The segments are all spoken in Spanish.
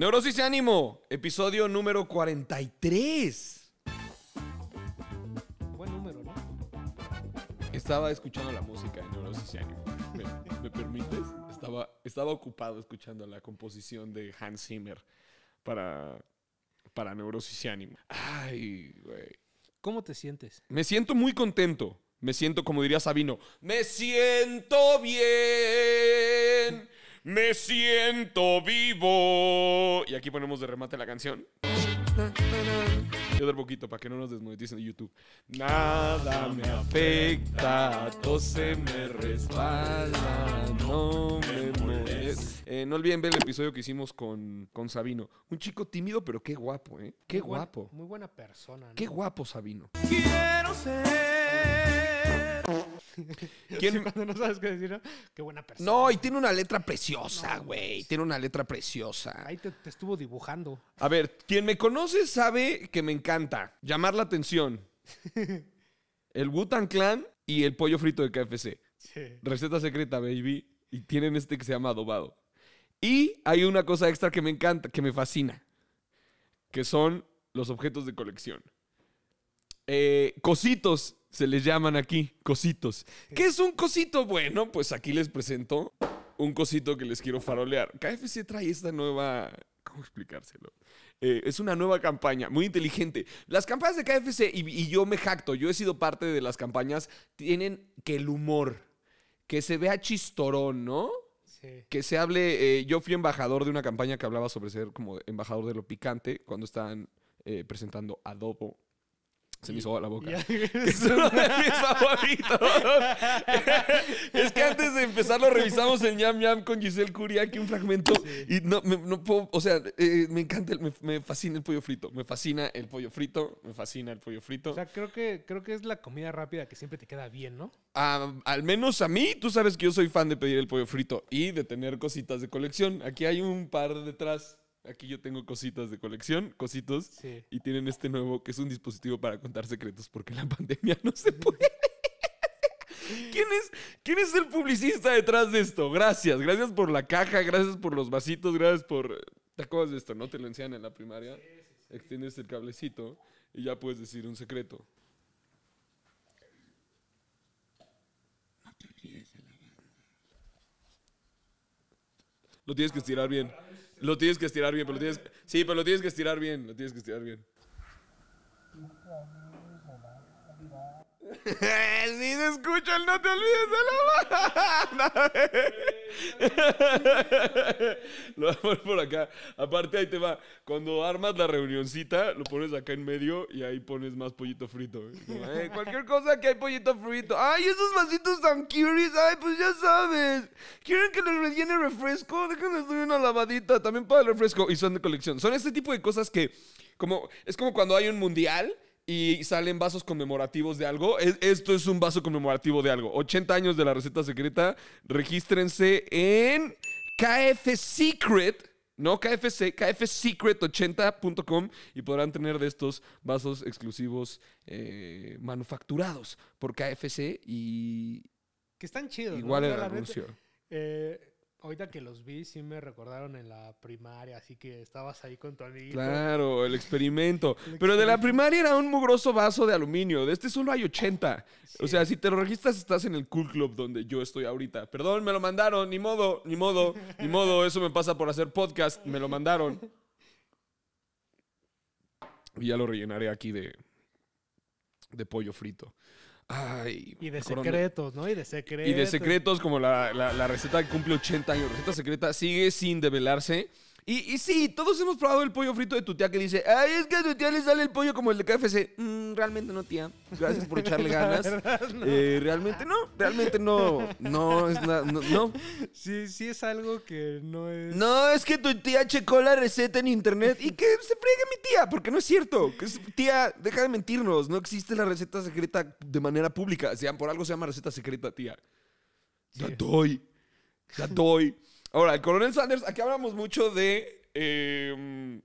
Neurosis y Ánimo, episodio número 43. Buen número, ¿no? Estaba escuchando la música de Neurosis y Ánimo. ¿Me, permites? Estaba, estaba ocupado escuchando la composición de Hans Zimmer para, para Neurosis y Ánimo. Ay, güey. ¿Cómo te sientes? Me siento muy contento. Me siento, como diría Sabino, me siento bien. Me siento vivo. Y aquí ponemos de remate la canción. Yo otro poquito para que no nos desmoneticen de YouTube. Nada me afecta, todo se me resbala, no me molesta. Eh, no olviden ver el episodio que hicimos con, Sabino. Un chico tímido, pero qué guapo, ¿eh? Qué guapo. muy buena persona. Qué guapo, Sabino. Quiero ser. ¿Quién? no sabes qué decir, y tiene una letra preciosa, güey. Pues. tiene una letra preciosa. Ahí te, estuvo dibujando. A ver, quien me conoce sabe que me encanta llamar la atención. el Wutan Clan y el pollo frito de KFC. Receta secreta, baby. Y tienen este que se llama adobado. Y hay una cosa extra que me encanta, que me fascina. Que son los objetos de colección. Eh, cositos se les llaman aquí, cositos. ¿Qué es un cosito? Bueno, pues aquí les presento un cosito que les quiero farolear. KFC trae esta nueva... ¿Cómo explicárselo? Eh, es una nueva campaña, muy inteligente. Las campañas de KFC, y, yo me jacto, yo he sido parte de las campañas, tienen que el humor, que se vea chistorón, ¿no? Sí. Que se hable, eh, yo fui embajador de una campaña que hablaba sobre ser como embajador de lo picante cuando estaban presentando Adobo se me hizo la boca. es uno de mis favoritos. es que antes de empezar lo revisamos en Yam Yam con Giselle Curia que un fragmento. Y no, me, no puedo, o sea, eh, me encanta, el, me, fascina el pollo frito. Me fascina el pollo frito, me fascina el pollo frito. O sea, creo que, creo que es la comida rápida que siempre te queda bien, ¿no? Ah, al menos a mí, tú sabes que yo soy fan de pedir el pollo frito y de tener cositas de colección. Aquí hay un par detrás Aquí yo tengo cositas de colección, cositos. Y tienen este nuevo que es un dispositivo para contar secretos porque la pandemia no se puede. ¿Quién es, el publicista detrás de esto? Gracias, gracias por la caja, gracias por los vasitos, gracias por... ¿Te acuerdas de esto? ¿No te lo enseñan en la primaria? Sí, Extiendes el cablecito y ya puedes decir un secreto. No te Lo tienes que estirar bien. Lo tienes que estirar bien, pero lo tienes. Sí, pero lo tienes que estirar bien. Lo tienes que estirar bien si se escucha no te olvides de la banda. lo poner por acá. Aparte, ahí te va. Cuando armas la reunioncita, lo pones acá en medio y ahí pones más pollito frito. Eh, cualquier cosa que hay pollito frito. ¡Ay, esos vasitos tan curious! ¡Ay, pues ya sabes! ¿Quieren que les rellene refresco? Déjenles doy una lavadita también para el refresco. Y son de colección. Son este tipo de cosas que, como, es como cuando hay un mundial y salen vasos conmemorativos de algo. esto es un vaso conmemorativo de algo. 80 años de la receta secreta. Regístrense en KF Secret. No, KFC, kfsecret80.com y podrán tener de estos vasos exclusivos eh, manufacturados por KFC y... Que están chidos. Igual ¿no? el anuncio. Eh, ahorita que los vi, sí me recordaron en la primaria, así que estabas ahí con tu amigo. Claro, el experimento. Pero de la primaria era un mugroso vaso de aluminio. De este solo hay 80. O sea, si te lo registras, estás en el cool club donde yo estoy ahorita. Perdón, me lo mandaron. Ni modo, ni modo, ni modo. Eso me pasa por hacer podcast. Me lo mandaron. Y ya lo rellenaré aquí de, de pollo frito y de secretos, ¿no? Y de secretos. Y de secretos como la, la, la receta que cumple 80 años. Receta secreta sigue sin develarse. Y, sí, todos hemos probado el pollo frito de tu tía que dice, ay, es que a tu tía le sale el pollo como el de KFC. Mm, realmente no, tía. Gracias por echarle ganas. Eh, realmente no, realmente no. No, es nada. no, Sí, sí es algo que no es... No, es que tu tía checó la receta en internet y que se friegue mi tía, porque no es cierto. tía, deja de mentirnos, no existe la receta secreta de manera pública. O sea, por algo se llama receta secreta, tía. La doy, la doy. Ahora, el coronel Sanders, aquí hablamos mucho de em,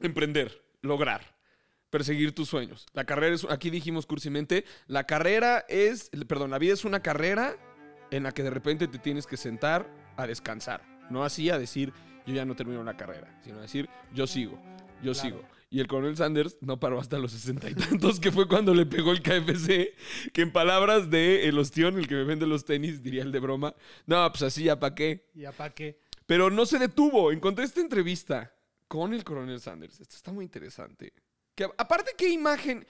emprender, lograr, perseguir tus sueños. La carrera es, aquí dijimos cursimente, la carrera es, perdón, la vida es una carrera en la que de repente te tienes que sentar a descansar. No así a decir, yo ya no termino la carrera, sino a decir, yo sigo, yo sigo. Y el coronel Sanders no paró hasta los sesenta y tantos, que fue cuando le pegó el KFC, que en palabras de el hostión el que me vende los tenis, diría el de broma, no, pues así ya pa' qué. Ya pa' qué. Pero no se detuvo. Encontré esta entrevista con el coronel Sanders. Esto está muy interesante. aparte, ¿qué imagen?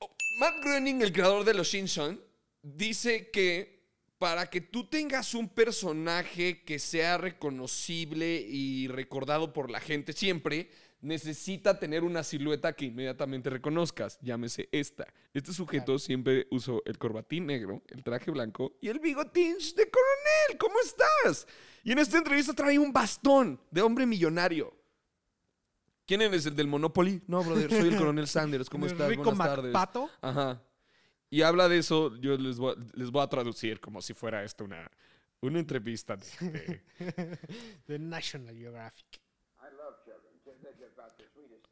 Oh, Matt Groening, el creador de Los Simpson, dice que para que tú tengas un personaje que sea reconocible y recordado por la gente siempre, necesita tener una silueta que inmediatamente reconozcas, llámese esta. Este sujeto siempre usó el corbatín negro, el traje blanco y el bigotín de coronel. ¿Cómo estás? Y en esta entrevista trae un bastón de hombre millonario. ¿Quién eres? ¿El del Monopoly? No, brother, soy el coronel Sanders. ¿Cómo estás? Buenas tardes. ¿Pato? Ajá. Y habla de eso, yo les voy, a, traducir como si fuera esto una, una entrevista de, de... The National Geographic.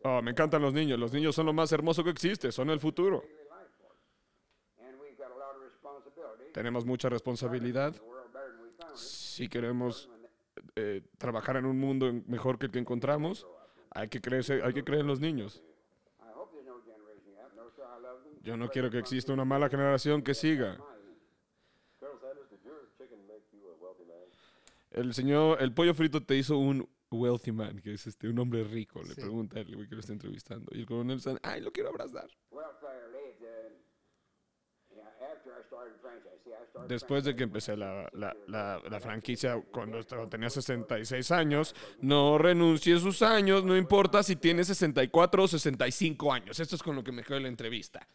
Oh, me encantan los niños. Los niños son lo más hermoso que existe, son el futuro. Tenemos mucha responsabilidad si queremos eh, trabajar en un mundo mejor que el que encontramos. Hay que, creerse, hay que creer en los niños. Yo no quiero que exista una mala generación que siga. El señor, el pollo frito te hizo un wealthy man, que es este, un hombre rico, le pregunta él güey que lo está entrevistando. Y el coronel Sanders, ay, lo quiero abrazar. Después de que empecé la, franquicia cuando tenía 66 años, no renuncie sus años, no importa si tiene 64 o 65 años. Esto es con lo que me quedó en la entrevista.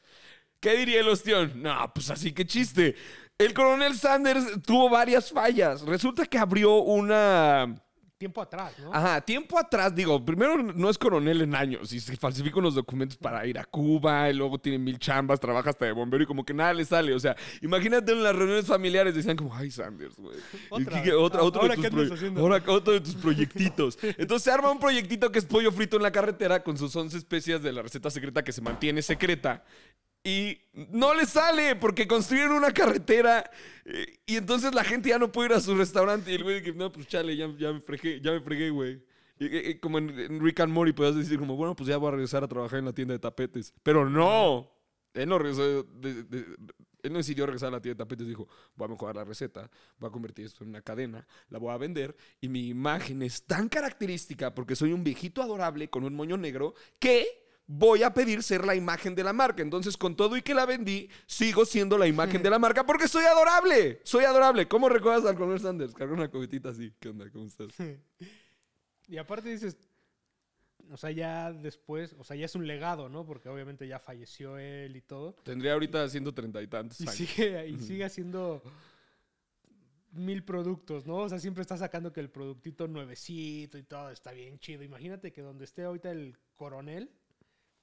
¿Qué diría el hostión? No, pues así que chiste. El coronel Sanders tuvo varias fallas. Resulta que abrió una tiempo atrás, ¿no? Ajá, tiempo atrás, digo, primero no es coronel en años y se falsifican los documentos para ir a Cuba y luego tiene mil chambas, trabaja hasta de bombero y como que nada le sale. O sea, imagínate en las reuniones familiares decían como, ay, Sanders, güey. ¿Otra, de tus otro de tus proyectitos. Entonces se arma un proyectito que es pollo frito en la carretera con sus 11 especias de la receta secreta que se mantiene secreta y no le sale porque construyeron una carretera eh, y entonces la gente ya no puede ir a su restaurante. Y el güey dice, no, pues chale, ya, me fregué, ya me fregué, güey. Y, como en, Rick and Morty puedes decir como, bueno, pues ya voy a regresar a trabajar en la tienda de tapetes. Pero no, él no él no decidió regresar a la tienda de tapetes. Dijo, voy a mejorar la receta, voy a convertir esto en una cadena, la voy a vender. Y mi imagen es tan característica porque soy un viejito adorable con un moño negro que voy a pedir ser la imagen de la marca. Entonces, con todo y que la vendí, sigo siendo la imagen de la marca porque soy adorable. Soy adorable. ¿Cómo recuerdas al Colonel Sanders? Carga una cobitita así. ¿Qué onda? ¿Cómo estás? Y aparte dices, o sea, ya después, o sea, ya es un legado, ¿no? Porque obviamente ya falleció él y todo. Tendría ahorita 130 y tantos. Años. sigue, y sigue haciendo mil productos, ¿no? O sea, siempre está sacando que el productito nuevecito y todo está bien chido. Imagínate que donde esté ahorita el coronel,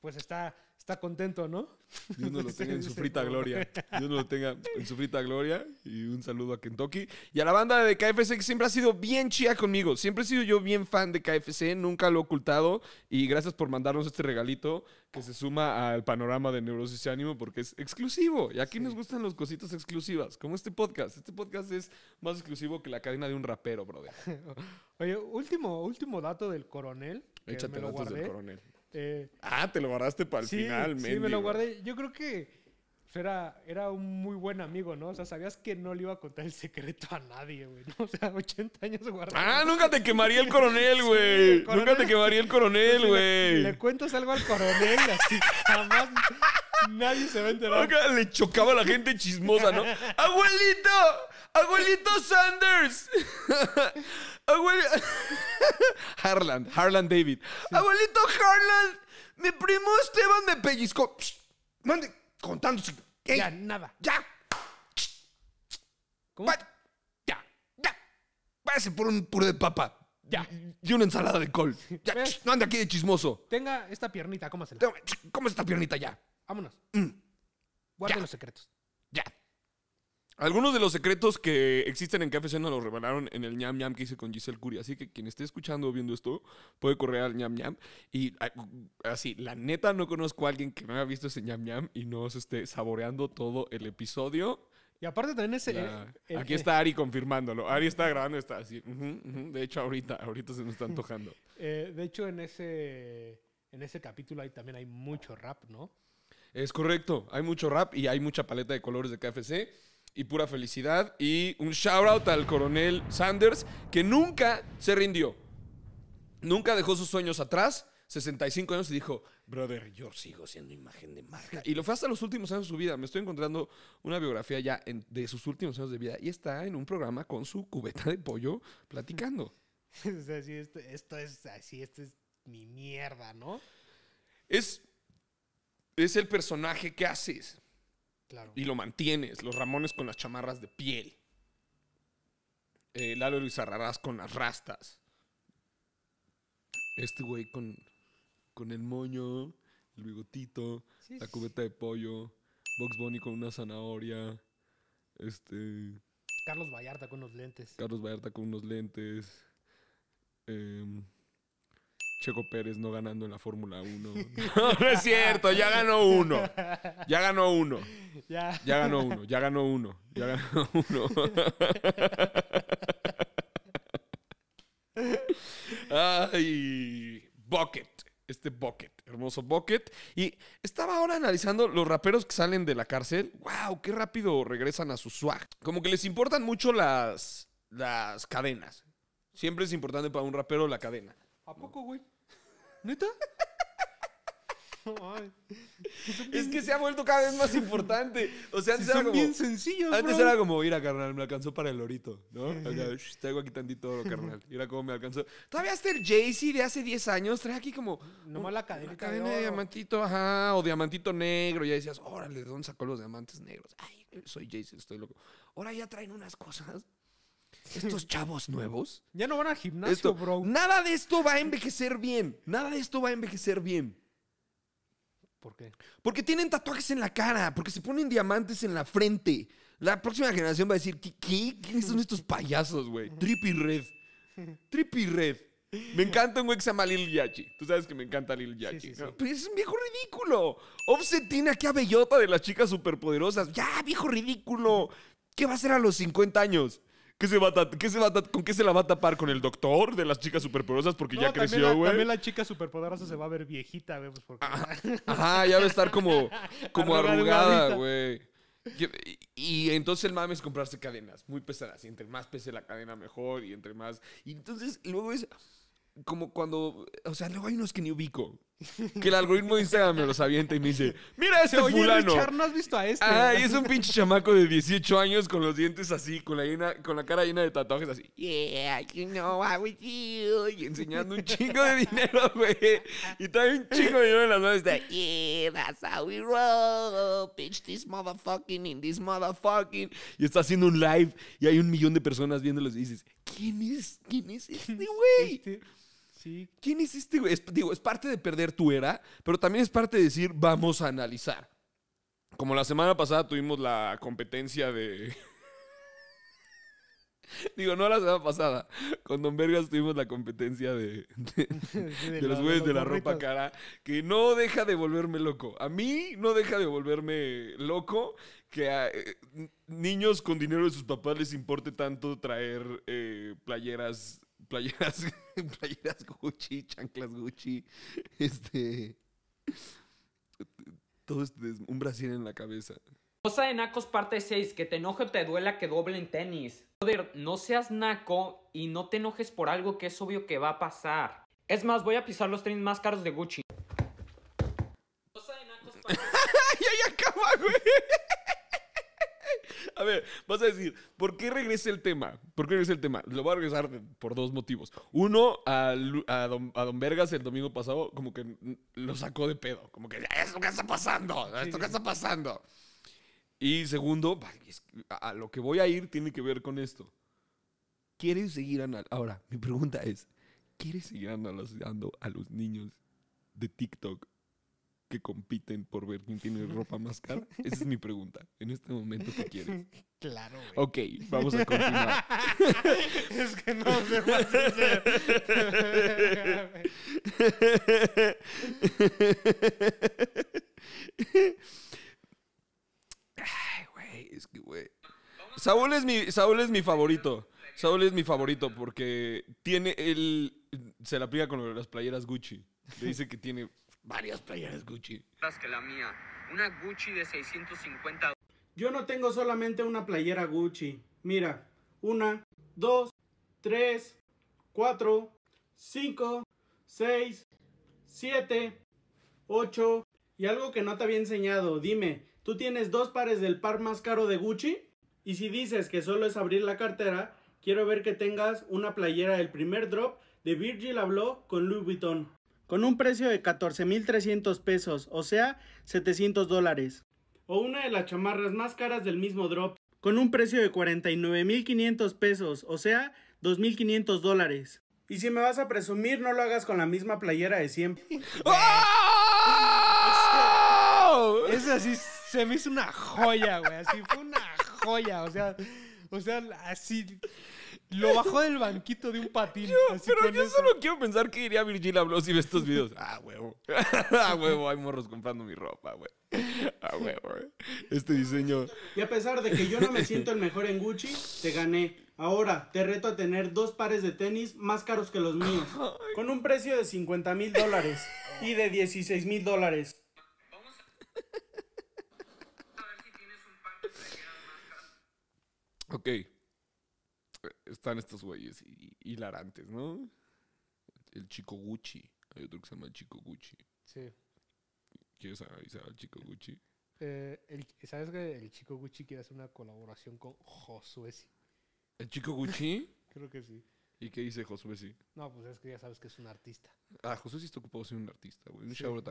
pues está, está contento, ¿no? Dios nos lo tenga en su frita gloria. Dios nos lo tenga en su frita gloria. Y un saludo a Kentucky. Y a la banda de KFC que siempre ha sido bien chía conmigo. Siempre he sido yo bien fan de KFC, nunca lo he ocultado. Y gracias por mandarnos este regalito que se suma al panorama de Neurosis y Ánimo porque es exclusivo. Y aquí nos gustan las cositas exclusivas, como este podcast. Este podcast es más exclusivo que la cadena de un rapero, brother. Oye, último, último dato del coronel. Échate datos guardé. del coronel. Este, ah, te lo guardaste para el final, final, Sí, me lo guardé. Yo creo que pues, era, era un muy buen amigo, ¿no? O sea, sabías que no le iba a contar el secreto a nadie, güey, O sea, 80 años guardado. Ah, nunca te quemaría el coronel, güey. nunca te quemaría el coronel, pues güey. Le, cuentas algo al coronel, así jamás nadie se va a enterar. le chocaba a la gente chismosa, ¿no? ¡Abuelito! ¡Abuelito Sanders! Abuelito. Harland, Harland David. Abuelito Harland, mi primo Esteban me pellizcó. Psh, mande, contándose. ya, nada. Ya. Ya, ya. Váyase por un puré de papa. Ya. Y una ensalada de col. Ya, no ande aquí de chismoso. Tenga esta piernita, cómasela. Cómo esta piernita ya. Vámonos. Mm. Guarda los secretos. Algunos de los secretos que existen en KFC nos los revelaron en el ñam ñam que hice con Giselle Curie. Así que quien esté escuchando o viendo esto puede correr al ñam ñam. Y así, la neta no conozco a alguien que no haya visto ese ñam ñam y no se esté saboreando todo el episodio. Y aparte también ese... Eh, aquí está Ari confirmándolo. Ari está grabando, está así. De hecho, ahorita, ahorita se nos está antojando. Eh, de hecho, en ese, en ese capítulo ahí también hay mucho rap, ¿no? Es correcto. Hay mucho rap y hay mucha paleta de colores de KFC y pura felicidad. Y un shout out al coronel Sanders, que nunca se rindió. Nunca dejó sus sueños atrás. 65 años y dijo, brother, yo sigo siendo imagen de marca. Y lo fue hasta los últimos años de su vida. Me estoy encontrando una biografía ya de sus últimos años de vida y está en un programa con su cubeta de pollo platicando. esto, es así, esto es mi mierda, ¿no? Es, es el personaje que haces. Y lo mantienes. Los Ramones con las chamarras de piel. Eh, Lalo Luis Arrarás con las rastas. Este güey con, con el moño, el bigotito, la cubeta de pollo. Box Bunny con una zanahoria. Este. Carlos Vallarta con unos lentes. Carlos Vallarta con unos lentes. Eh, Checo Pérez no ganando en la Fórmula 1. No, es cierto, ya ganó uno. Ya ganó uno. Ya. ya ganó uno, ya ganó uno, ya ganó uno. Ay, Bucket, este Bucket, hermoso Bucket. Y estaba ahora analizando los raperos que salen de la cárcel. ¡Wow! ¡Qué rápido regresan a su swag! Como que les importan mucho las, las cadenas. Siempre es importante para un rapero la cadena. ¿A poco, güey? ¿Neta? es que se ha vuelto cada vez más importante. O sea, antes era como. Bien sencillo, antes era como, mira, carnal, me alcanzó para el lorito ¿no? Te aquí tantito oro, carnal. Mira cómo me alcanzó. Todavía hasta el Jay-Z de hace 10 años trae aquí como. Nomás la cadena. cadena de, diamantito, ajá, o diamantito negro. Y ya decías, órale, ¿de dónde sacó los diamantes negros? Ay, soy Jay-Z, estoy loco. Ahora ya traen unas cosas estos chavos nuevos. Ya no van a gimnasio, bro. Nada de esto va a envejecer bien. Nada de esto va a envejecer bien. ¿Por qué? Porque tienen tatuajes en la cara, porque se ponen diamantes en la frente. La próxima generación va a decir, ¿qué? qué? qué son estos payasos, güey? Trippy Red. Trippy Red. Me encanta un güey que se llama Lil Yachi. Tú sabes que me encanta Lil Yachi. es un viejo ridículo. Offset tiene aquí de las chicas superpoderosas. Ya, viejo ridículo. ¿Qué va a hacer a los 50 años? se va ¿Con qué se la va a tapar? ¿Con el doctor de las chicas superpoderosas? Porque ya creció, güey. También la chica superpoderosa se va a ver viejita, vemos. Pues, ah, ajá, ya va a estar como, como arrugada, güey. Y, entonces el mame es comprarse cadenas muy pesadas. Y entre más pese la cadena, mejor. Y entre más. Y entonces luego es como cuando. O sea, luego hay unos que ni ubico que el algoritmo de Instagram me los avienta y me dice, mira este Oye, fulano. Richard, ¿no has visto a este? Ah, y es un pinche chamaco de 18 años con los dientes así, con la, cara llena de tatuajes así. Yeah, you know I with you. Y enseñando un chingo de dinero, güey. Y trae un chingo de dinero en las manos. De, yeah, that's how we roll. Pitch this motherfucking in this motherfucking. Y está haciendo un live y hay un millón de personas viéndolos y dices, ¿quién es? ¿Quién es este güey? Este... ¿Quién es este güey? digo, es parte de perder tu era, pero también es parte de decir, vamos a analizar. Como la semana pasada tuvimos la competencia de. Digo, no la semana pasada. Con Don Vergas tuvimos la competencia de, de, los güeyes de la ropa cara, que no deja de volverme loco. A mí no deja de volverme loco que a eh, niños con dinero de sus papás les importe tanto traer eh, playeras playeras, playeras Gucci, chanclas Gucci, este... Todo este, un brasier en la cabeza. Cosa de nacos parte 6, que te enoje o te duela que doble en tenis. Joder, no seas naco y no te enojes por algo que es obvio que va a pasar. Es más, voy a pisar los tenis más caros de Gucci. Cosa de nacos parte 6. ¡Ya, ya acaba, güey! A ver, vas a decir, ¿por qué regresa el tema? ¿Por qué regresa el tema? Lo voy a regresar por dos motivos. Uno, a, a, don, a don, Vergas el domingo pasado, como que lo sacó de pedo. Como que, ¿esto qué está pasando? ¿Esto qué está pasando? Y segundo, a lo que voy a ir tiene que ver con esto. ¿Quieres seguir analizando? Ahora, mi pregunta es, ¿quieres seguir analizando a los niños de TikTok compiten por ver quién tiene ropa más cara? Esa es mi pregunta. En este momento, ¿qué quieres? Claro, güey. Ok, vamos a continuar. es que no se hacer. Ay, güey, es que, güey. Saúl es mi, Saúl es mi favorito. Saúl es mi favorito porque tiene él Se la aplica con las playeras Gucci. dice que tiene varias playeras Gucci. Más Que la mía, una Gucci de 650. Yo no tengo solamente una playera Gucci. Mira, una, dos, tres, cuatro, cinco, seis, siete, ocho. Y algo que no te había enseñado, dime, ¿tú tienes dos pares del par más caro de Gucci? Y si dices que solo es abrir la cartera, quiero ver que tengas una playera del primer drop de Virgil Abloh con Louis Vuitton con un precio de 14.300 pesos, o sea, 700 dólares. O una de las chamarras más caras del mismo drop, con un precio de 49.500 pesos, o sea, 2.500 dólares. Y si me vas a presumir, no lo hagas con la misma playera de siempre. ¡Oh! Esa sí se me hizo una joya, güey. Así fue una joya. O sea, o sea, así. Lo bajó del banquito de un patín. Yo, pero yo solo quiero pensar que iría Virgil Abloh si ve estos videos. Ah, huevo. Ah, huevo, hay morros comprando mi ropa, güey. Ah, huevo. Este diseño. Y a pesar de que yo no me siento el mejor en Gucci, te gané. Ahora te reto a tener dos pares de tenis más caros que los míos, con un precio de 50 mil dólares y de 16 mil dólares. Ok están estos güeyes hilarantes, ¿no? El Chico Gucci. Hay otro que se llama el Chico Gucci. Sí. ¿Quieres analizar al Chico Gucci? Eh, ¿Sabes que el Chico Gucci quiere hacer una colaboración con Josué? ¿El Chico Gucci? Creo que sí. ¿Y qué dice Josué? No, pues es que ya sabes que es un artista. Ah, Josué sí está ocupado siendo un artista, güey. Un sí. shout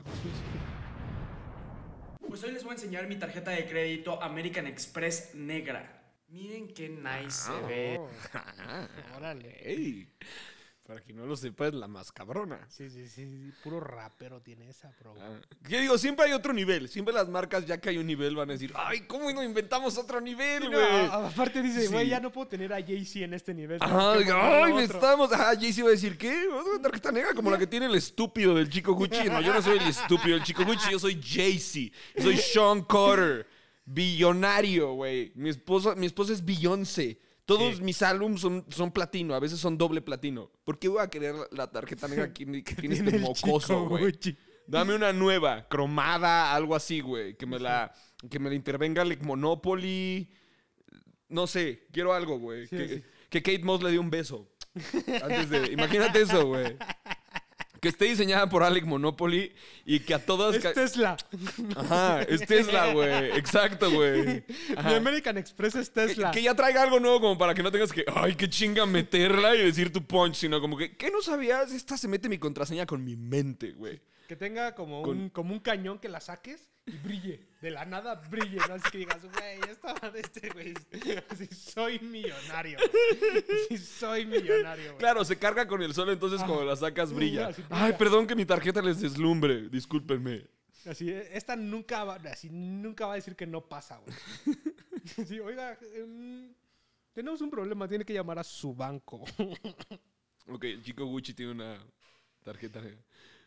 Pues hoy les voy a enseñar mi tarjeta de crédito American Express negra. Miren qué nice se ve. Órale. Ey, para quien no lo sepa, es la más cabrona. Sí, sí, sí. sí. Puro rapero tiene esa, bro. Yo ah. digo? Siempre hay otro nivel. Siempre las marcas, ya que hay un nivel, van a decir, ay, ¿cómo no inventamos otro nivel, güey? aparte dice, güey, ya no puedo tener a Jay-Z en este nivel. Ajá, ay, necesitamos. estamos... Jay-Z va a decir, ¿qué? a Una tarjeta negra como la que tiene el estúpido del Chico Gucci. No, yo no soy el estúpido del Chico Gucci, yo soy Jay-Z. Soy Sean Carter billonario, güey. Mi esposa, mi esposa es billonce. Todos mis álbumes son, platino, a veces son doble platino. ¿Por qué voy a querer la tarjeta negra que, este tiene este mocoso, güey? Dame una nueva, cromada, algo así, güey. Que me la, que me intervenga el Monopoly. No sé, quiero algo, güey. que, Kate Moss le dé un beso. Antes de. Imagínate eso, güey que esté diseñada por Alec Monopoly y que a todas. Es Tesla. Ajá, es Tesla, güey. Exacto, güey. Mi American Express es Tesla. Que, ya traiga algo nuevo, como para que no tengas que, ay, qué chinga meterla y decir tu punch, sino como que, ¿qué no sabías? Esta se mete mi contraseña con mi mente, güey. Que tenga como, como un cañón que la saques y brille. De la nada brille. ¿no? Así que digas, güey, esta de este güey. Así soy millonario. soy millonario, güey. Claro, se carga con el sol, entonces ah, cuando la sacas brilla. Ay, perdón que mi tarjeta les deslumbre. Discúlpenme. Así, e, esta nunca va, así, nunca va a decir que no pasa, güey. Sí, oiga, em, tenemos un problema, tiene que llamar a su banco. ok, el chico Gucci tiene una tarjeta. Eh.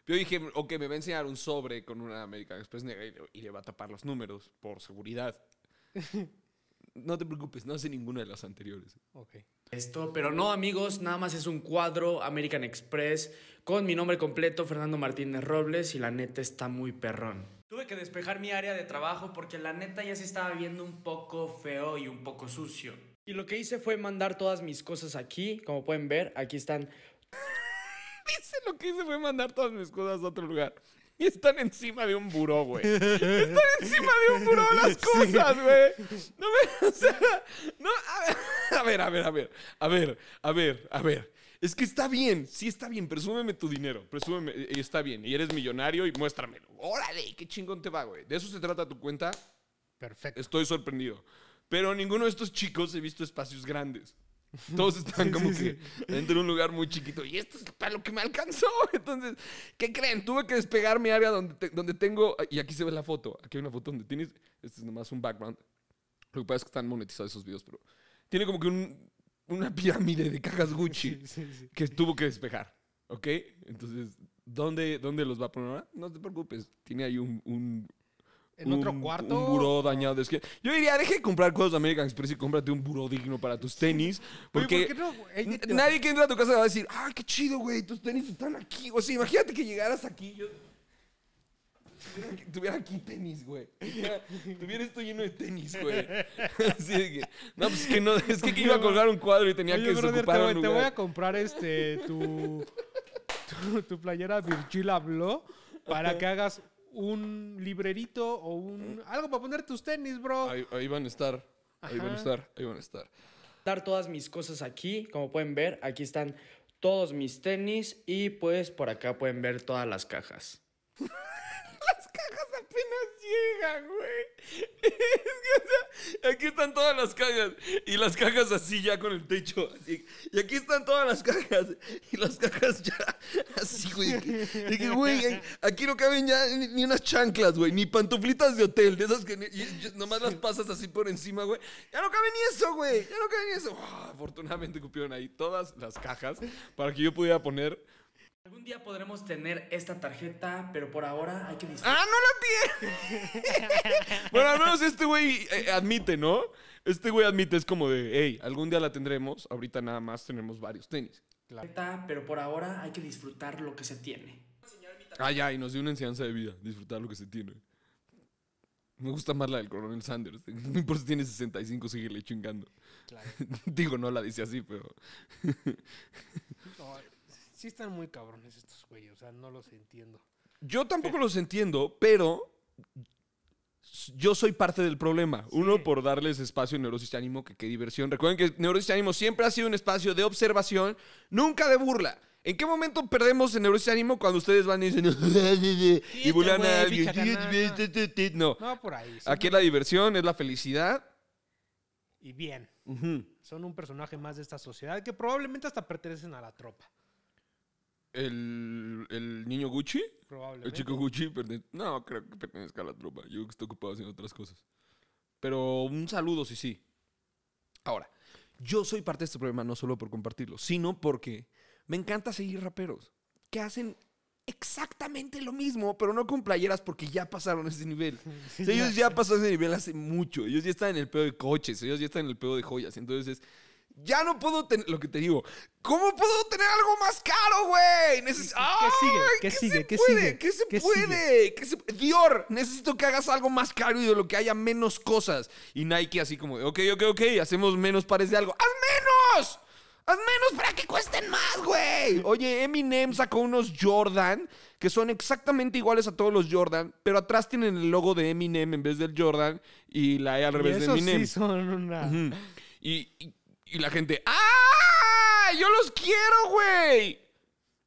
Yo dije, ok, me va a enseñar un sobre con una American Express negra y le va a tapar los números por seguridad. No te preocupes, no hace ninguna de las anteriores. Ok. Esto, pero no amigos, nada más es un cuadro American Express con mi nombre completo, Fernando Martínez Robles, y la neta está muy perrón. Tuve que despejar mi área de trabajo porque la neta ya se estaba viendo un poco feo y un poco sucio. Y lo que hice fue mandar todas mis cosas aquí, como pueden ver, aquí están lo que hice fue mandar todas mis cosas a otro lugar. Y están encima de un buró, güey. Están encima de un buró las cosas, güey. No me. no. A ver, a ver, a ver. A ver, a ver, a ver. Es que está bien, sí está bien. Presúmeme tu dinero. Presúmeme. Y está bien. Y eres millonario y muéstramelo. Órale, qué chingón te va, güey. De eso se trata tu cuenta. Perfecto. Estoy sorprendido. Pero ninguno de estos chicos he visto espacios grandes. Todos están como que dentro de un lugar muy chiquito. Y esto es para lo que me alcanzó. Entonces, ¿qué creen? Tuve que despegar mi área donde, donde tengo. Y aquí se ve la foto. Aquí hay una foto donde tienes. Este es nomás un background. Lo que pasa es que están monetizados esos videos, pero tiene como que una pirámide de cajas Gucci que tuvo que despejar. ¿Ok? Entonces, ¿dónde, dónde los va a poner? No te preocupes. Tiene ahí un ¿En otro cuarto? Un buró dañado. Es que yo diría, deje de comprar cosas de American Express y cómprate un buró digno para tus tenis. Porque nadie que entra a tu casa va a decir, ah, qué chido, güey! Tus tenis están aquí. O sea, imagínate que llegaras aquí. Yo... Tuviera, aquí tenis, güey. Tuviera, esto lleno de tenis, güey. Así es que, no, pues que no, es que, iba a colgar un cuadro y tenía que desocupar un lugar. Te voy a comprar este, tu, tu, playera Virgil Abloh para que hagas un librerito o un. Algo para poner tus tenis, bro. Ahí, van a estar. Ahí van a estar. Ahí van a estar. Dar todas mis cosas aquí. Como pueden ver, aquí están todos mis tenis. Y pues por acá pueden ver todas las cajas. las cajas apenas ciega, güey. aquí están todas las cajas. Y las cajas así ya con el techo. Y aquí están todas las cajas. Y las cajas ya así, güey. aquí no caben ya ni, unas chanclas, güey. Ni pantuflitas de hotel. De esas que nomás las pasas así por encima, güey. Ya no cabe ni eso, güey. Ya no cabe ni eso. Ah, afortunadamente cupieron ahí todas las cajas para que yo pudiera poner Algún día podremos tener esta tarjeta, pero por ahora hay que disfrutar. ¡Ah, no la tiene! bueno, al menos este güey eh, admite, ¿no? Este güey admite, es como de, hey, algún día la tendremos, ahorita nada más tenemos varios tenis. Claro. Pero por ahora hay que disfrutar lo que se tiene. Ah, ya, y nos dio una enseñanza de vida, disfrutar lo que se tiene. Me gusta más la del coronel Sanders. importa si tiene 65, seguirle chingando. Claro. Digo, no la dice así, pero... Sí están muy cabrones estos güeyes, o sea, no los entiendo. Yo tampoco los entiendo, pero yo soy parte del problema. Uno, por darles espacio en Neurosis y Ánimo, que qué diversión. Recuerden que Neurosis y Ánimo siempre ha sido un espacio de observación, nunca de burla. ¿En qué momento perdemos en Neurosis y Ánimo cuando ustedes van y dicen y burlan a alguien? No. no, por ahí. Aquí es la diversión, es la felicidad. Y bien. Son un personaje más de esta sociedad que probablemente hasta pertenecen a la tropa. ¿El, el niño Gucci? Probablemente. El chico Gucci No, creo que pertenezca a la tropa. Yo que estoy ocupado haciendo otras cosas. Pero un saludo, sí, sí. Ahora, yo soy parte de este problema no solo por compartirlo, sino porque me encanta seguir raperos que hacen exactamente lo mismo, pero no con playeras porque ya pasaron ese nivel. ellos ya pasaron ese nivel hace mucho. Ellos ya están en el pedo de coches, ellos ya están en el pedo de joyas. Entonces ya no puedo tener. Lo que te digo. ¿Cómo puedo tener algo más caro, güey? ¿Qué sigue? ¿Qué, sigue? ¿Qué se puede? ¿Qué se Dior, necesito que hagas algo más caro y de lo que haya menos cosas. Y Nike, así como, ok, ok, ok, hacemos menos pares de algo. ¡Haz menos! ¡Haz menos para que cuesten más, güey! Oye, Eminem sacó unos Jordan que son exactamente iguales a todos los Jordan, pero atrás tienen el logo de Eminem en vez del Jordan y la E al revés de Eminem. Sí son una. y y la gente, ¡ah! ¡Yo los quiero, güey!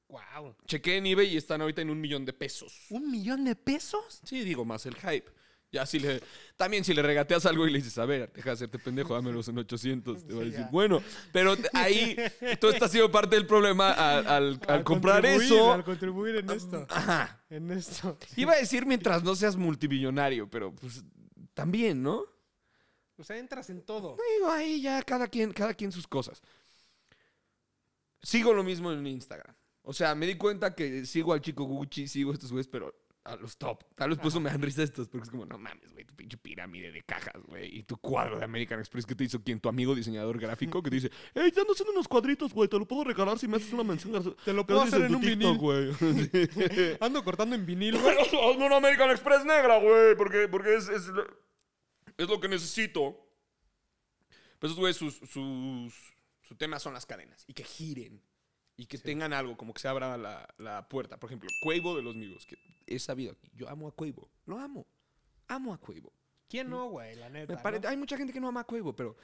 Wow. Chequé en eBay y están ahorita en un millón de pesos. ¿Un millón de pesos? Sí, digo, más el hype. Ya si le, también si le regateas algo y le dices, a ver, deja de hacerte pendejo, dámelos en 800, te va a decir, bueno, pero ahí tú ha sido parte del problema al, comprar eso. Al contribuir en esto. Ajá. En esto. Iba a decir mientras no seas multimillonario, pero pues también, ¿no? O sea, entras en todo. Digo, ahí ya cada quien, cada quien sus cosas. Sigo lo mismo en Instagram. O sea, me di cuenta que sigo al chico Gucci, sigo estos güeyes, pero a los top. Tal vez por eso me dan risa estos, porque es como, no mames, güey, tu pinche pirámide de cajas, güey, y tu cuadro de American Express que te hizo quien, tu amigo diseñador gráfico que te dice, hey, ando haciendo unos cuadritos, güey, te lo puedo regalar si me haces una mención. Te lo puedo hacer en un vinil. güey. Ando cortando en vinil, güey. no, no, American Express negra, güey, porque, porque es es lo que necesito. Pero pues sus, sus, su tema son las cadenas. Y que giren. Y que tengan algo, como que se abra la, puerta. Por ejemplo, Cuevo de los Migos, que he sabido aquí. Yo amo a Cuevo. Lo amo. Amo a Cuevo. ¿Quién no, mm. güey? La neta. Hay mucha gente que no ama a Cuevo, pero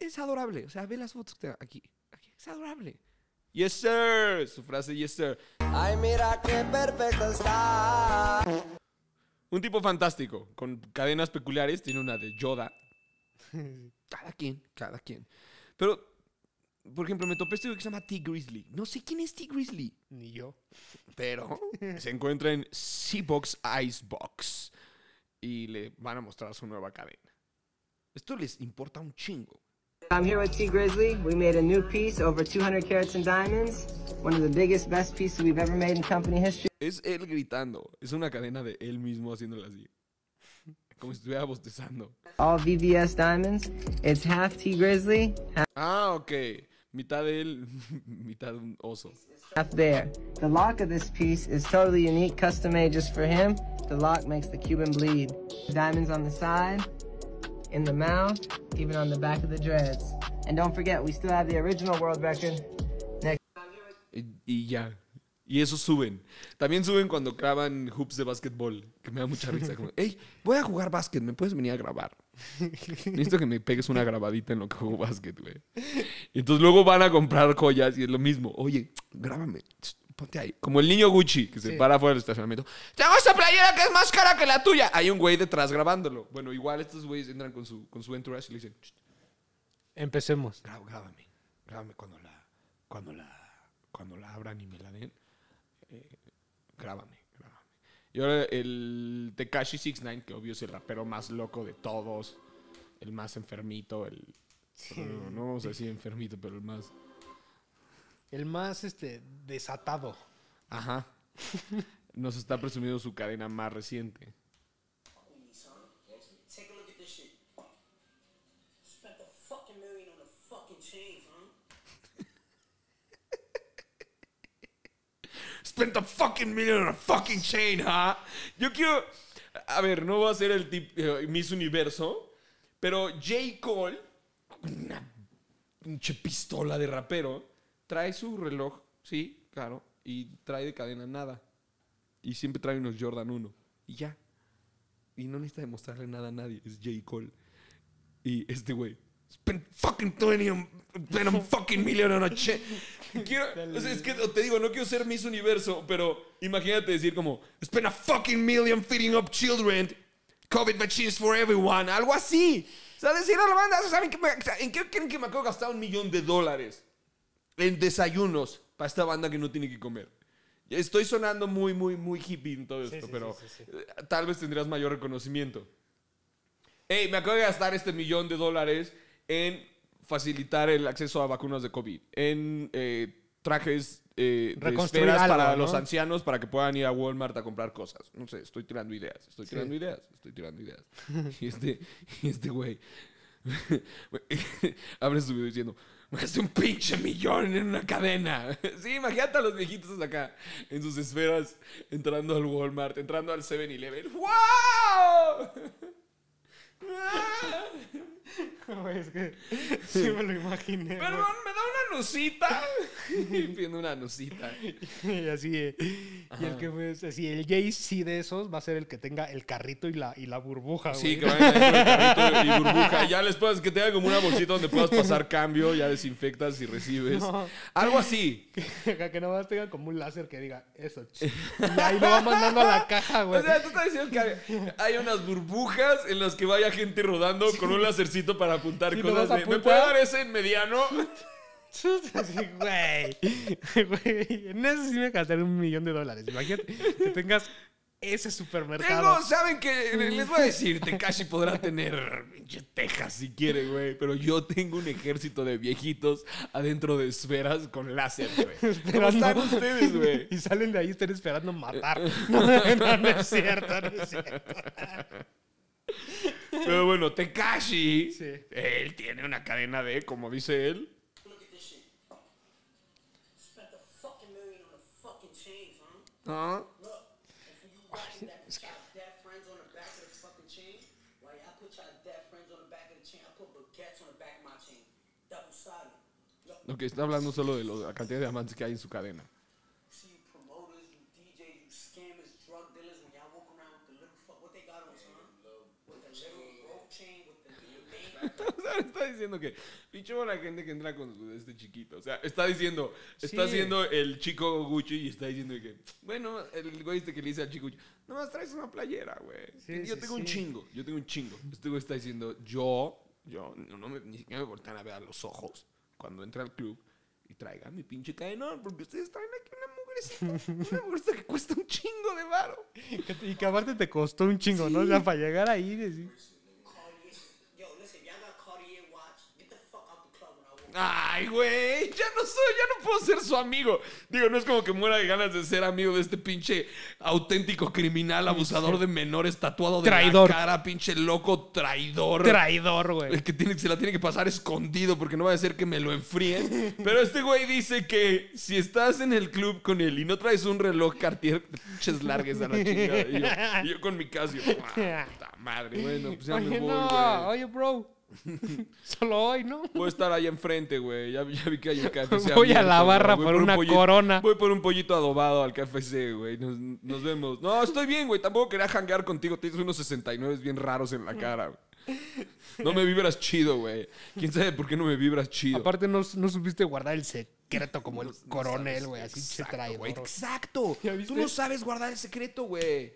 es adorable. O sea, ve las fotos que aquí. aquí. Es adorable. Yes, sir. Su frase, yes, sir. Ay, mira qué perfecto está. Un tipo fantástico, con cadenas peculiares, tiene una de Yoda. Cada quien, cada quien. Pero, por ejemplo, me topé este que se llama T. Grizzly. No sé quién es T. Grizzly. Ni yo. Pero se encuentra en Seabox Icebox. Y le van a mostrar su nueva cadena. Esto les importa un chingo. I'm here with T Grizzly. We made a new piece, over 200 carats and diamonds. One of the biggest, best pieces we've ever made in company history. Es él gritando. Es una cadena de él mismo haciéndolo así. Como si estuviera bostezando. All VVS diamonds. It's half T Grizzly. Half ah, ok. Mitad de él, mitad un oso. Half there. The lock of this piece is totally unique, custom made just for him. The lock makes the Cuban bleed. Diamonds on the side. even on the back of the dreads. And don't forget, we still have the original world Next. Y ya. Y eso suben. También suben cuando graban hoops de básquetbol, que me da mucha risa. Como, hey, voy a jugar básquet, ¿me puedes venir a grabar? Necesito que me pegues una grabadita en lo que juego básquet, güey. Entonces luego van a comprar joyas y es lo mismo. Oye, grábame ponte ahí. Como el niño Gucci que se para fuera del estacionamiento. Tengo esta playera que es más cara que la tuya. Hay un güey detrás grabándolo. Bueno, igual estos güeyes entran con su, con su entourage y le dicen... Empecemos. grábame. Grábame cuando la, cuando la, cuando la abran y me la den. Eh, grábame, grábame. Y ahora el Tekashi 69, que obvio es el rapero más loco de todos. El más enfermito, el... No, no vamos a decir enfermito, pero el más... El más este, desatado. Ajá. Nos está presumiendo su cadena más reciente. Spent a fucking million on a fucking chain, huh? Yo quiero. A ver, no voy a ser el tip, eh, Miss Universo, pero J. Cole, una pinche pistola de rapero, trae su reloj, sí, claro, y trae de cadena nada. Y siempre trae unos Jordan 1. Y ya. Y no necesita demostrarle nada a nadie. Es J. Cole. Y este güey. Spend fucking 20 spend a fucking million on a Quiero, o sea, es que te digo, no quiero ser Miss Universo, pero imagínate decir como, spend a fucking million feeding up children, COVID vaccines for everyone, algo así. O sea, decir a la banda, ¿saben que me, en qué creen que me acabo de gastar un millón de dólares? en desayunos para esta banda que no tiene que comer. Estoy sonando muy, muy, muy hippie en todo esto, pero eh, tal vez tendrás mayor reconocimiento. Hey, me acabo de gastar este millón de dólares en facilitar el acceso a vacunas de COVID, en eh, trajes eh, de para los ancianos para que puedan ir a Walmart a comprar cosas. No sé, estoy tirando ideas, estoy tirando ideas, estoy tirando ideas. y este, este güey abre su video diciendo, me de un pinche millón en una cadena. Sí, imagínate a los viejitos acá, en sus esferas, entrando al Walmart, entrando al 7-Eleven. ¡Wow! es que sí me lo imaginé. Perdón, me da una nucita. viendo una nucita. y así, eh, y el que fue, así, el jay si de esos va a ser el que tenga el carrito y la, y la burbuja, güey. Sí, que vaya a el carrito y burbuja. Ya les puedas, que tenga como una bolsita donde puedas pasar cambio, ya desinfectas y recibes. Algo así. Que, no más tenga como un láser que diga, eso, Y ahí lo va mandando a la caja, güey. O sea, tú estás diciendo que hay unas burbujas en las que vaya gente rodando con un lásercito para apuntar cosas. ¿Me puede dar ese en mediano? no güey. güey. me un millón de dólares. Imagínate que tengas ese supermercado. Tengo, saben que les voy a decir, Tekashi podrá tener Texas si quiere, güey, pero yo tengo un ejército de viejitos adentro de esferas con láser, güey. Pero están ustedes, güey? Y salen de ahí están esperando matar. No, no, no es cierto, no es cierto bueno te calli él tiene una cadena de como dice él look at this shit spent the fucking million on a fucking chain huh look if you want to get your friends on the back of the fucking chain while i put your friends on the back of the chain i put the cats on the back of my chain double-sided okay stay talking no solo de lo que hay damonticaré en su cadena está diciendo que, pinche la gente que entra con este chiquito. O sea, está diciendo, está haciendo el chico Gucci y está diciendo que, bueno, el güey este que le dice al chico Gucci, nomás traes una playera, güey. yo tengo un chingo, yo tengo un chingo. Este güey está diciendo, yo, yo, no, me, ni siquiera me voltean a ver a los ojos cuando entra al club y traigan mi pinche cadena porque ustedes traen aquí una una bolsa que cuesta un chingo de varo. Y que aparte te costó un chingo, ¿no? O sea, para llegar ahí. Decir... Ay, güey, ya no soy, ya no puedo ser su amigo. Digo, no es como que muera de ganas de ser amigo de este pinche auténtico criminal, abusador de menores, tatuado de la cara, pinche loco, traidor. Traidor, güey. que se la tiene que pasar escondido porque no va a ser que me lo enfríen. Pero este güey dice que si estás en el club con él y no traes un reloj Cartier, pinches largues a la chingada. Y yo, con mi Casio, ah, madre, bueno, pues ya me voy, no. Oye, bro. Solo hoy, ¿no? Voy a estar ahí enfrente, güey. Ya, vi que hay un voy a la barra por, una corona. Voy por un pollito adobado al KFC, güey. Nos, vemos. No, estoy bien, güey. Tampoco quería hanguear contigo. Tienes unos 69 bien raros en la mm. cara, güey. No me vibras chido, güey. ¿Quién sabe por qué no me vibras chido? Aparte, no, supiste guardar el secreto como el coronel, güey. Así se trae, güey. Exacto. Tú no sabes guardar el secreto, güey.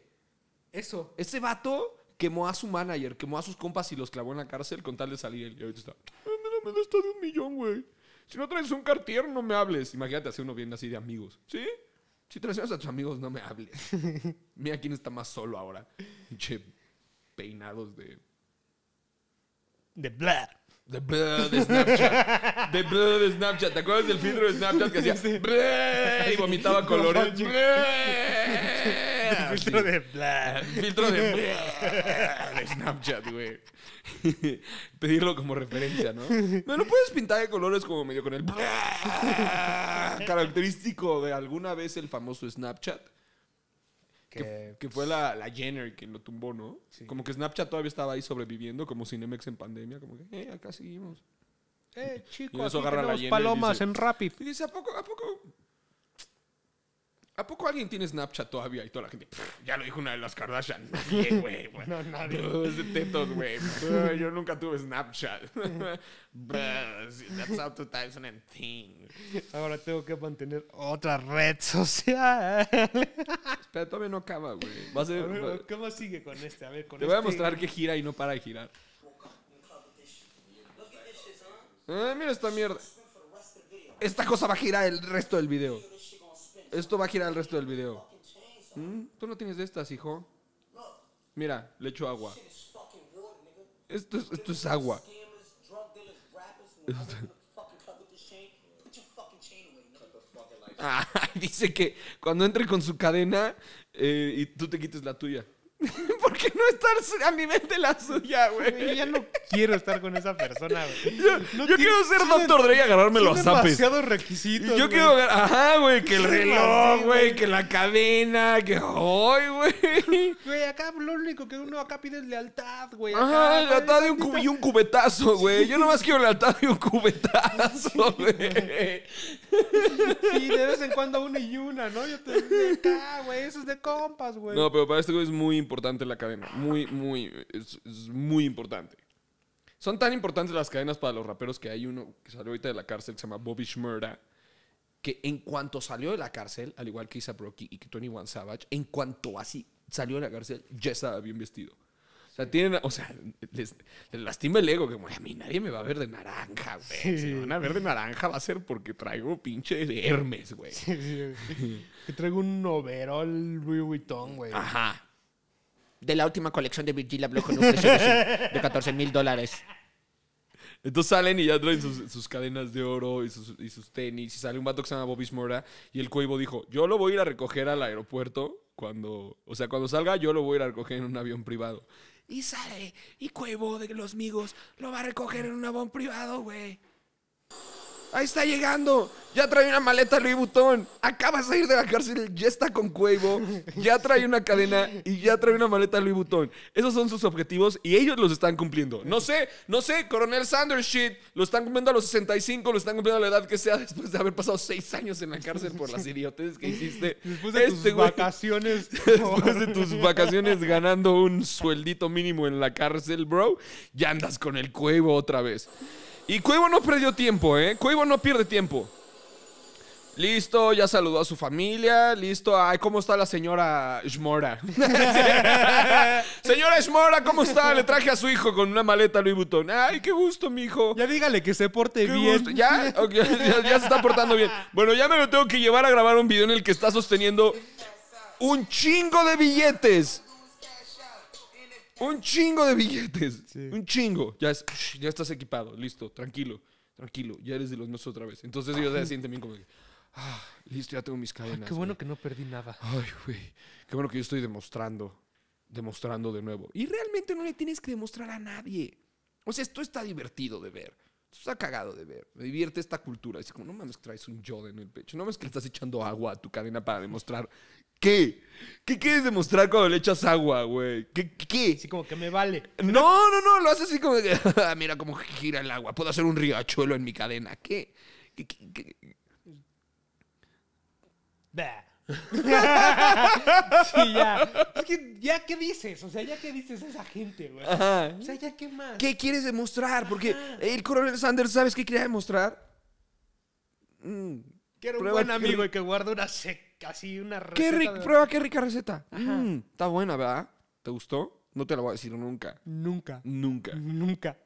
Eso. Ese vato quemó a su manager, quemó a sus compas y los clavó en la cárcel con tal de salir. Y ahorita está, me está de un millón, güey. Si no traes un cartier, no me hables. Imagínate así uno bien así de amigos. ¿Sí? Si traes a tus amigos, no me hables. Mira quién está más solo ahora. Che, peinados de... De bla. De bla de Snapchat. De bla de Snapchat. ¿Te acuerdas del filtro de Snapchat que hacía... y vomitaba colores? filtro de Filtro de Snapchat, güey. Pedirlo como referencia, ¿no? No lo puedes pintar de colores como medio con el Característico de alguna vez el famoso Snapchat. Que, fue la, la, Jenner quien lo tumbó, ¿no? Como que Snapchat todavía estaba ahí sobreviviendo, como Cinemex en pandemia, como que, eh, acá seguimos. Eh, chicos, palomas en Rapid. Y dice, ¿a poco, a poco ¿A poco alguien tiene Snapchat todavía? Y toda la gente, ya lo dijo una de las Kardashian. Nadie, güey. no, nadie. tetos, güey. Yo nunca tuve Snapchat. That's Ahora tengo que mantener otra red social. Espera, todavía no acaba, güey. Va a ser... ¿Cómo sigue con este? A ver, con Te voy a este mostrar que gira y no para de girar. Ah, mira esta mierda. Esta cosa va a girar el resto del video. Esto va a girar el resto del video. ¿Mm? Tú no tienes de estas, hijo. Mira, le echo agua. Esto es, esto es agua. dice que cuando entre con su cadena eh, y tú te quites la tuya. ¿por qué no estar a nivel de la suya, güey? Yo ya no quiero estar con esa persona, güey. Yo, quiero ser Doctor Dre y agarrarme los zapes. demasiados requisitos, Yo quiero quiero... Ajá, güey, que el reloj, güey, que la cadena, que... hoy, güey! Güey, acá lo único que uno acá pide es lealtad, güey. Ajá, lealtad y un, un cubetazo, güey. Yo Yo nomás quiero lealtad y un cubetazo, güey. Sí, de vez en cuando una y una, ¿no? Yo te... Acá, güey, eso es de compas, güey. No, pero para este güey es muy importante la cadena. Muy, muy, es, muy importante. Son tan importantes las cadenas para los raperos que hay uno que salió ahorita de la cárcel que se llama Bobby Shmurda, que en cuanto salió de la cárcel, al igual que Isa Brocky y que Tony One Savage, en cuanto así salió de la cárcel, ya estaba bien vestido. O sea, tienen, o sea, les, lastima el ego, que a mí nadie me va a ver de naranja, güey. Si me van a ver de naranja va a ser porque traigo pinche Hermes, güey. que traigo un overol Louis güey. Ajá de la última colección de Virgil Abloh con un precio de, 14 mil dólares. Entonces salen y ya traen sus, cadenas de oro y sus, tenis. Y sale un vato que se llama Bobby Smora. Y el cuevo dijo: Yo lo voy a ir a recoger al aeropuerto cuando. O sea, cuando salga, yo lo voy a ir a recoger en un avión privado. Y sale. Y Cuevo de los amigos lo va a recoger en un avión privado, güey. Ahí está llegando. Ya trae una maleta Louis Vuitton. Acaba de salir de la cárcel, ya está con Cuevo, ya trae una cadena y ya trae una maleta Louis Vuitton. Esos son sus objetivos y ellos los están cumpliendo. No sé, no sé, Coronel Sanders shit, lo están cumpliendo a los 65, lo están cumpliendo a la edad que sea después de haber pasado seis años en la cárcel por las idiotas que hiciste. Después de tus este vacaciones. Después de tus vacaciones ganando un sueldito mínimo en la cárcel, bro, ya andas con el Cuevo otra vez. Y Cuevo no perdió tiempo, ¿eh? Cuevo no pierde tiempo. Listo, ya saludó a su familia. Listo, ay, ¿cómo está la señora Shmora? señora Shmora, ¿cómo está? Le traje a su hijo con una maleta Louis Vuitton. Ay, qué gusto, mi hijo Ya dígale que se porte bien. ya se está portando bien. Bueno, ya me lo tengo que llevar a grabar un video en el que está sosteniendo un chingo de billetes un chingo de billetes. Un chingo. Ya, estás equipado, listo, tranquilo, tranquilo. Ya eres de los nuestros otra vez. Entonces yo se sienten bien como que, ah, listo, ya tengo mis cadenas. qué bueno que no perdí nada. Ay, güey. Qué bueno que yo estoy demostrando, demostrando de nuevo. Y realmente no le tienes que demostrar a nadie. O sea, esto está divertido de ver. Esto está cagado de ver. Me divierte esta cultura. Es como, no mames que traes un yo en el pecho. No mames que le estás echando agua a tu cadena para demostrar ¿Qué? ¿Qué quieres demostrar cuando le echas agua, güey? ¿Qué, ¿Qué? Así como que me vale. No, no, no, lo haces así como que, ah, mira cómo gira el agua, puedo hacer un riachuelo en mi cadena. ¿Qué? ¿Qué? qué, sí, ya. ¿ya qué dices? O sea, ¿ya qué dices a esa gente, güey? O sea, ¿ya qué más? ¿Qué quieres demostrar? Porque el coronel Sanders, ¿sabes qué quería demostrar? que era un buen amigo y que guarda una secta una ¿Qué rica, Prueba qué rica receta. Mm, está buena, ¿verdad? ¿Te gustó? No te la voy a decir nunca. Nunca. Nunca. Nunca.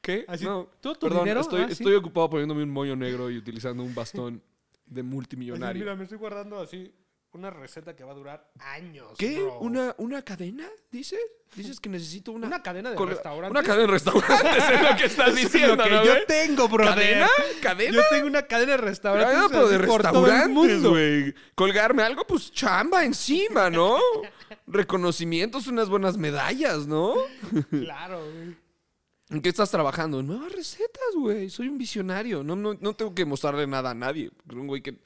¿Qué? no, ¿todo tu perdón, ah, Estoy, ocupado poniéndome un moño negro y utilizando un bastón de multimillonario. mira, me estoy guardando así una receta que va a durar años. ¿Qué? ¿Una, ¿Una cadena? ¿Dices? Dices que necesito una. Una cadena de restaurantes. Una cadena de restaurantes es lo que estás diciendo. que yo tengo, bro. ¿Cadena? ¿Cadena? Yo tengo una cadena de restaurantes. una ah, pero de restaurantes, güey. Colgarme algo, pues chamba encima, ¿no? Reconocimientos, unas buenas medallas, ¿no? Claro, güey. ¿En qué estás trabajando? En nuevas recetas, güey. Soy un visionario. No, no, no tengo que mostrarle nada a nadie. Un güey que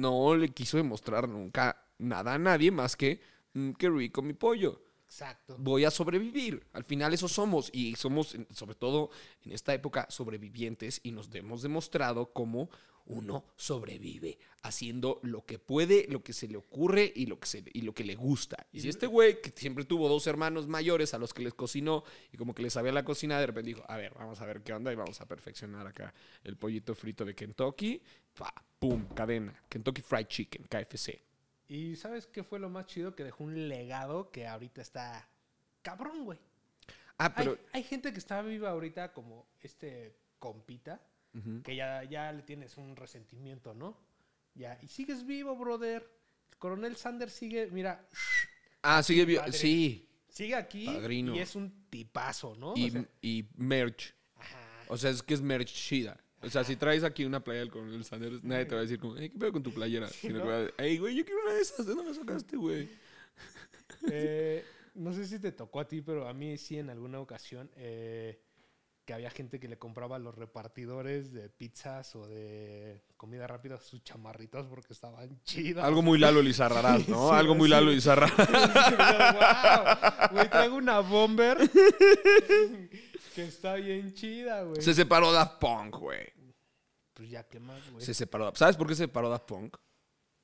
no le quiso demostrar nunca nada a nadie más que mm, que rico mi pollo. Exacto. Voy a sobrevivir. Al final eso somos y somos, sobre todo en esta época, sobrevivientes y nos hemos demostrado como uno sobrevive haciendo lo que puede, lo que se le ocurre y lo que, se, y lo que le gusta. Y si este güey, que siempre tuvo dos hermanos mayores a los que les cocinó y como que les sabía la cocina, de repente dijo, a ver, vamos a ver qué onda y vamos a perfeccionar acá el pollito frito de Kentucky. ¡Pum! Cadena. Kentucky Fried Chicken, KFC. ¿Y sabes qué fue lo más chido? Que dejó un legado que ahorita está cabrón, güey. Ah, hay, hay gente que está viva ahorita como este compita que ya, ya le tienes un resentimiento, ¿no? Ya, y sigues vivo, brother. El coronel Sander sigue, mira. Ah, sigue vivo, sí. Sigue aquí y es un tipazo, ¿no? Y, merch. O sea, es que es merch chida. O sea, si traes aquí una playera del Coronel Sander, nadie te va a decir como, ¿qué pedo con tu playera? Sí, güey, yo quiero una de esas, dónde me sacaste, güey? Eh, no sé si te tocó a ti, pero a mí sí en alguna ocasión eh, que había gente que le compraba a los repartidores de pizzas o de comida rápida sus chamarritas porque estaban chidas. Algo muy Lalo Lizarrarás, ¿no? Algo muy Lalo Lizarrarás. wow, güey, traigo una bomber que está bien chida, güey. Se separó Daft Punk, güey. Pues ya, ¿qué más, güey? Se separó. ¿Sabes por qué se separó Daft Punk?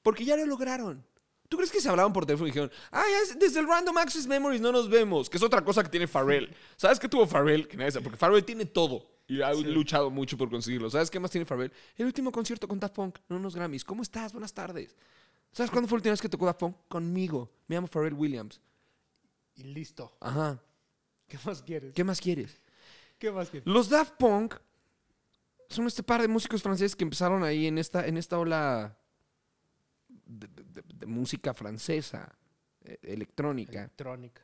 Porque ya lo lograron. ¿Tú crees que se hablaban por teléfono y dijeron, ah, desde el Random Access Memories no nos vemos? Que es otra cosa que tiene Farrell. ¿Sabes qué tuvo Farrell? porque Farrell tiene todo. Y ha luchado mucho por conseguirlo. ¿Sabes qué más tiene Farrell? El último concierto con Daft Punk no unos Grammys. ¿Cómo estás? Buenas tardes. ¿Sabes cuándo fue la última vez que tocó Daft Punk? Conmigo. Me llamo Farrell Williams. Y listo. Ajá. ¿Qué más quieres? ¿Qué más quieres? ¿Qué más quieres? Los Daft Punk son este par de músicos franceses que empezaron ahí en esta, en esta ola de, música francesa, eh, electrónica. Electrónica.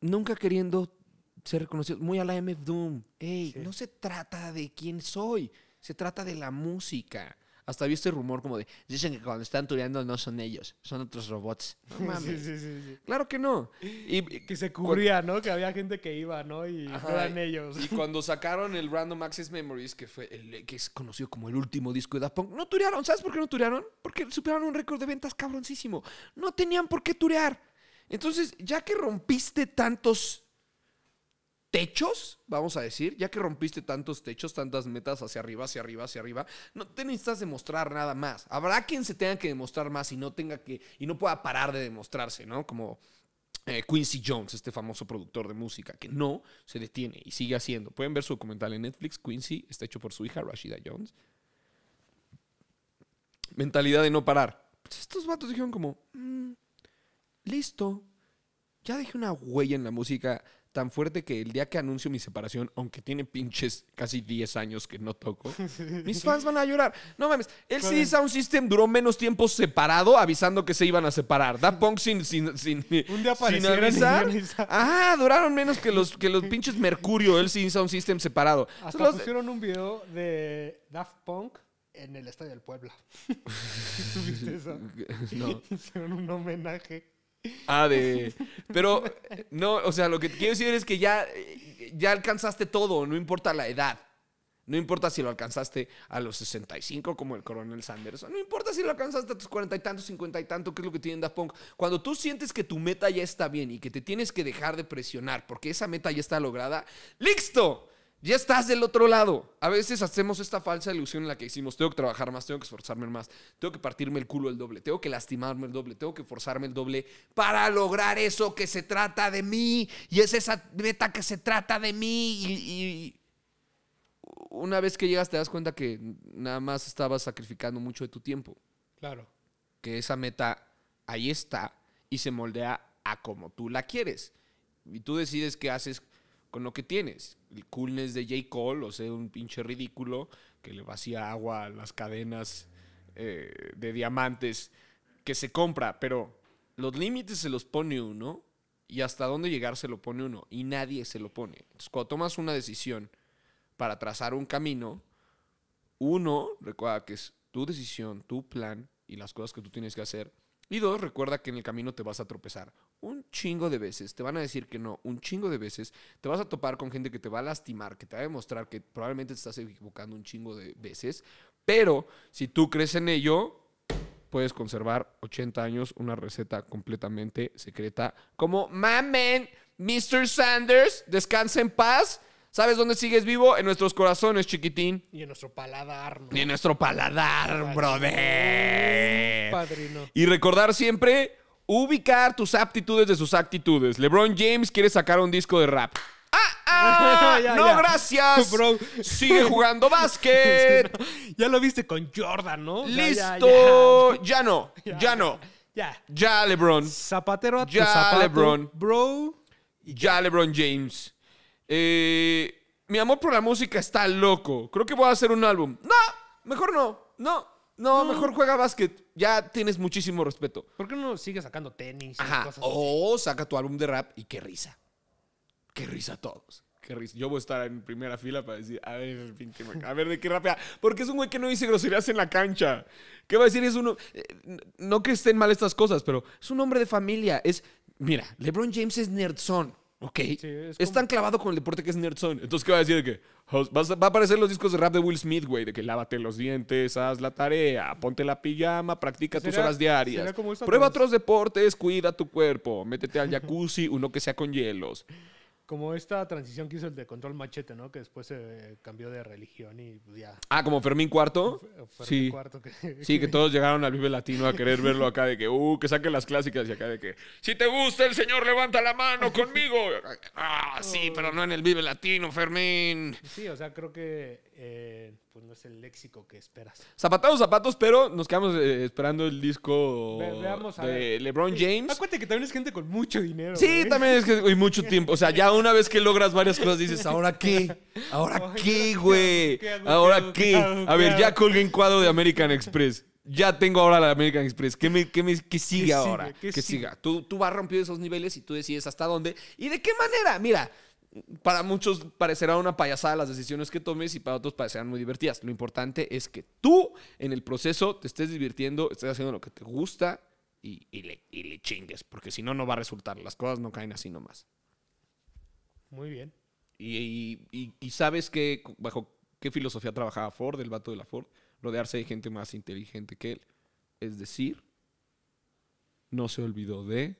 Nunca queriendo ser reconocido, muy a la MF Doom. Ey, no se trata de quién soy, se trata de la música. Hasta vi este rumor como de, dicen que cuando están tureando no son ellos, son otros robots. Sí, sí, sí, claro que no. Y, que se cubría, ¿no? Que había gente que iba, ¿no? Y eran ellos. Y cuando sacaron el Random Access Memories, que fue el, que es conocido como el último disco de Daft Punk, no turearon. ¿Sabes por qué no turearon? Porque superaron un récord de ventas cabroncísimo. No tenían por qué turear. Entonces, ya que rompiste tantos techos, vamos a decir, ya que rompiste tantos techos, tantas metas hacia arriba, hacia arriba, hacia arriba, no te necesitas demostrar nada más. Habrá quien se tenga que demostrar más y no tenga que y no pueda parar de demostrarse, ¿no? Como eh, Quincy Jones, este famoso productor de música, que no se detiene y sigue haciendo. Pueden ver su documental en Netflix. Quincy está hecho por su hija, Rashida Jones. Mentalidad de no parar. Pues, estos vatos dijeron como, mm, listo, ya dejé una huella en la música tan fuerte que el día que anuncio mi separación, aunque tiene pinches casi 10 años que no toco, mis fans van a llorar. No mames, el CD Sound System duró menos tiempo separado avisando que se iban a separar. Daft Punk sin, sin, sin Ah, duraron menos que los, que los pinches Mercurio, el CD Sound System separado. Hasta un video de Daft Punk en el Estadio del Puebla. eso? No. Hicieron un homenaje Ah, de. Pero, no, o sea, lo que quiero decir es que ya, ya alcanzaste todo, no importa la edad. No importa si lo alcanzaste a los 65 como el coronel Sanderson, No importa si lo alcanzaste a tus cuarenta y tantos, cincuenta y tanto, que es lo que tienen Daft Cuando tú sientes que tu meta ya está bien y que te tienes que dejar de presionar porque esa meta ya está lograda, ¡listo! ya estás del otro lado. A veces hacemos esta falsa ilusión en la que hicimos, tengo que trabajar más, tengo que esforzarme más, tengo que partirme el culo el doble, tengo que lastimarme el doble, tengo que forzarme el doble para lograr eso que se trata de mí y es esa meta que se trata de mí y, y una vez que llegas te das cuenta que nada más estabas sacrificando mucho de tu tiempo. Claro. Que esa meta ahí está y se moldea a como tú la quieres. Y tú decides qué haces con lo que tienes. El coolness de J. Cole, o sea, un pinche ridículo que le vacía agua a las cadenas eh, de diamantes que se compra, pero los límites se los pone uno y hasta dónde llegar se lo pone uno y nadie se lo pone. Entonces, cuando tomas una decisión para trazar un camino, uno, recuerda que es tu decisión, tu plan y las cosas que tú tienes que hacer y dos, recuerda que en el camino te vas a tropezar un chingo de veces, te van a decir que no un chingo de veces, te vas a topar con gente que te va a lastimar, que te va a demostrar que probablemente te estás equivocando un chingo de veces, pero si tú crees en ello, puedes conservar 80 años una receta completamente secreta como mamen, Mr. Sanders, descansa en paz. ¿Sabes dónde sigues vivo? En nuestros corazones, chiquitín. Y en nuestro paladar. ¿no? Y en nuestro paladar, brother. Padrino. Y recordar siempre ubicar tus aptitudes de sus actitudes. LeBron James quiere sacar un disco de rap. ¡Ah! ah! ¡No, gracias! Sigue jugando básquet. ya lo viste con Jordan, ¿no? ¡Listo! Ya, no, ya, no. Ya. Ya, LeBron. Zapatero a ya, tu LeBron. Bro. Ya, LeBron James. Eh, mi amor por la música está loco. Creo que voy a hacer un álbum. No, mejor no. No, no, mejor juega básquet. Ya tienes muchísimo respeto. ¿Por qué no sigues sacando tenis? o saca tu álbum de rap y qué risa. Qué risa a todos. Qué risa. Yo voy a estar en primera fila para decir, a ver, a ver de qué rapea. Porque es un güey que no dice groserías en la cancha. ¿Qué va a decir? Es uno. Eh, no que estén mal estas cosas, pero es un hombre de familia. Es. Mira, LeBron James es nerdzón. Ok. es, tan clavado con el deporte que es Nerdzone. Entonces, ¿qué va a decir que? va a aparecer los discos de rap de Will Smith, güey, de que lávate los dientes, haz la tarea, ponte la pijama, practica pues tus horas diarias. Prueba otros deportes, cuida tu cuerpo, métete al jacuzzi, uno que sea con hielos. Como esta transición que hizo el de Control Machete, ¿no? Que después se eh, cambió de religión y pues, ya. Ah, como Fermín Cuarto. sí. que... Sí, que todos llegaron al Vive Latino a querer verlo acá de que, uh, que saquen las clásicas y acá de que, si te gusta el señor, levanta la mano conmigo. ah, sí, pero no en el Vive Latino, Fermín. Sí, o sea, creo que eh, pues no es el léxico que esperas. Zapatados, zapatos, pero nos quedamos eh, esperando el disco de LeBron James. Acuérdate que también es gente con mucho dinero. Sí, también es que hay mucho tiempo. O sea, ya una vez que logras varias cosas dices, ¿ahora qué? ¿Ahora qué, güey? ¿Ahora qué? a ver, ya colgué en cuadro de American Express. Ya tengo ahora la American Express. ¿Qué, me, sigue ahora? ¿Qué, siga? Tú, tú vas rompiendo esos niveles y tú decides hasta dónde. ¿Y de qué manera? Mira, para muchos parecerá una payasada las decisiones que tomes y para otros parecerán muy divertidas. Lo importante es que tú en el proceso te estés divirtiendo, estés haciendo lo que te gusta y, le, chingues, porque si no, no va a resultar. Las cosas no caen así nomás. Muy bien. Y, y sabes que bajo qué filosofía trabajaba Ford, el vato de la Ford, rodearse de gente más inteligente que él. Es decir, no se olvidó de...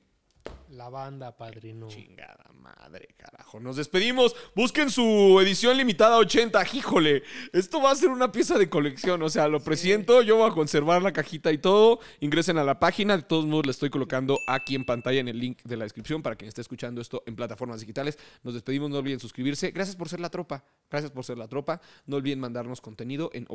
La banda, padrino. Chingada madre, carajo. Nos despedimos. Busquen su edición limitada 80. Híjole, esto va a ser una pieza de colección. O sea, lo presiento. Yo voy a conservar la cajita y todo. Ingresen a la página. De todos modos, le estoy colocando aquí en pantalla en el link de la descripción para quien esté escuchando esto en plataformas digitales. Nos despedimos. No olviden suscribirse. Gracias por ser la tropa. Gracias por ser la tropa. No olviden mandarnos contenido en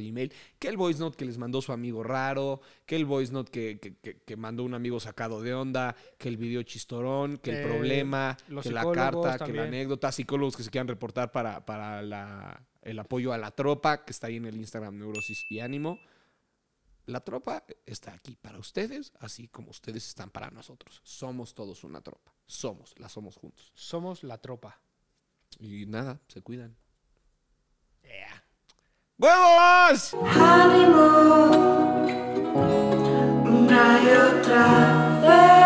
gmail Que el voice note que les mandó su amigo raro. Que el voice note que, mandó un amigo sacado de onda. Que el video chistorón. Que el problema eh, que la carta, que la anécdota, psicólogos que se quieran reportar para, el apoyo a la tropa, que está ahí en el Instagram Neurosis y Ánimo. La tropa está aquí para ustedes, así como ustedes están para nosotros. Somos todos una tropa. Somos, la somos juntos. Somos la tropa. Y nada, se cuidan. ¡Huevos! ¡Ánimo! Una y otra vez.